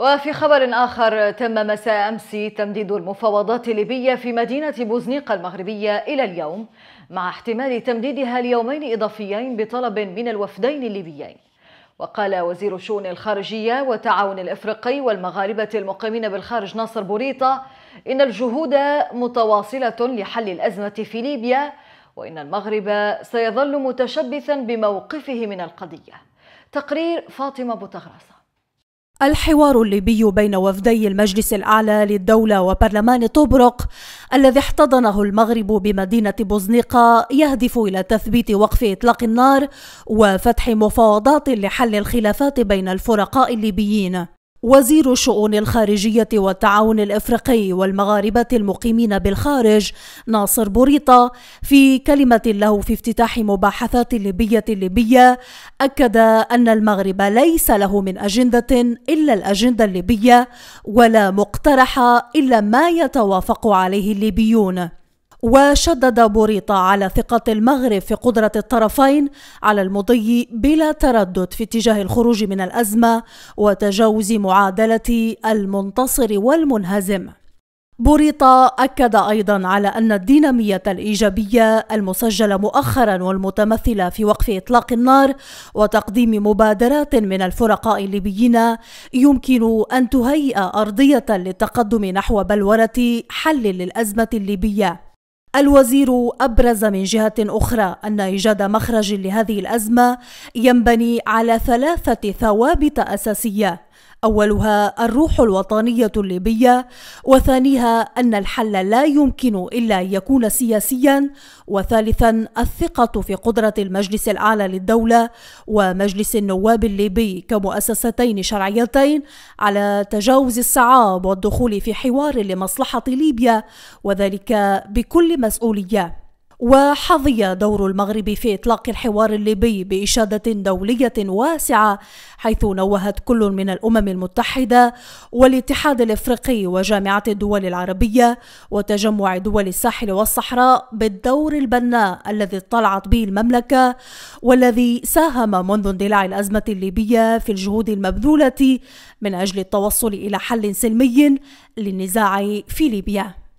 وفي خبر آخر تم مساء أمس تمديد المفاوضات الليبية في مدينة بوزنيقة المغربية إلى اليوم مع احتمال تمديدها ليومين إضافيين بطلب من الوفدين الليبيين وقال وزير الشؤون الخارجية والتعاون الإفريقي والمغاربة المقيمين بالخارج ناصر بوريطة إن الجهود متواصلة لحل الأزمة في ليبيا وإن المغرب سيظل متشبثا بموقفه من القضية تقرير فاطمة بوتغراسة الحوار الليبي بين وفدي المجلس الأعلى للدولة وبرلمان طبرق الذي احتضنه المغرب بمدينة بوزنيقة يهدف إلى تثبيت وقف إطلاق النار وفتح مفاوضات لحل الخلافات بين الفرقاء الليبيين وزير الشؤون الخارجية والتعاون الإفريقي والمغاربة المقيمين بالخارج ناصر بوريطة في كلمة له في افتتاح مباحثات الليبية الليبية أكد أن المغرب ليس له من أجندة إلا الأجندة الليبية ولا مقترح إلا ما يتوافق عليه الليبيون وشدد بوريطة على ثقة المغرب في قدرة الطرفين على المضي بلا تردد في اتجاه الخروج من الأزمة وتجاوز معادلة المنتصر والمنهزم. بوريطة أكد أيضا على أن الدينامية الإيجابية المسجلة مؤخرا والمتمثلة في وقف إطلاق النار وتقديم مبادرات من الفرقاء الليبيين يمكن أن تهيئ أرضية للتقدم نحو بلورة حل للأزمة الليبية الوزير أبرز من جهة أخرى أن إيجاد مخرج لهذه الأزمة ينبني على ثلاثة ثوابت أساسية أولها الروح الوطنية الليبية وثانيها أن الحل لا يمكن إلا أن يكون سياسيا وثالثا الثقة في قدرة المجلس الأعلى للدولة ومجلس النواب الليبي كمؤسستين شرعيتين على تجاوز الصعاب والدخول في حوار لمصلحة ليبيا وذلك بكل مسؤولية وحظي دور المغرب في إطلاق الحوار الليبي بإشادة دولية واسعة حيث نوهت كل من الأمم المتحدة والاتحاد الإفريقي وجامعة الدول العربية وتجمع دول الساحل والصحراء بالدور البناء الذي اطلعت به المملكة والذي ساهم منذ اندلاع الأزمة الليبية في الجهود المبذولة من أجل التوصل إلى حل سلمي للنزاع في ليبيا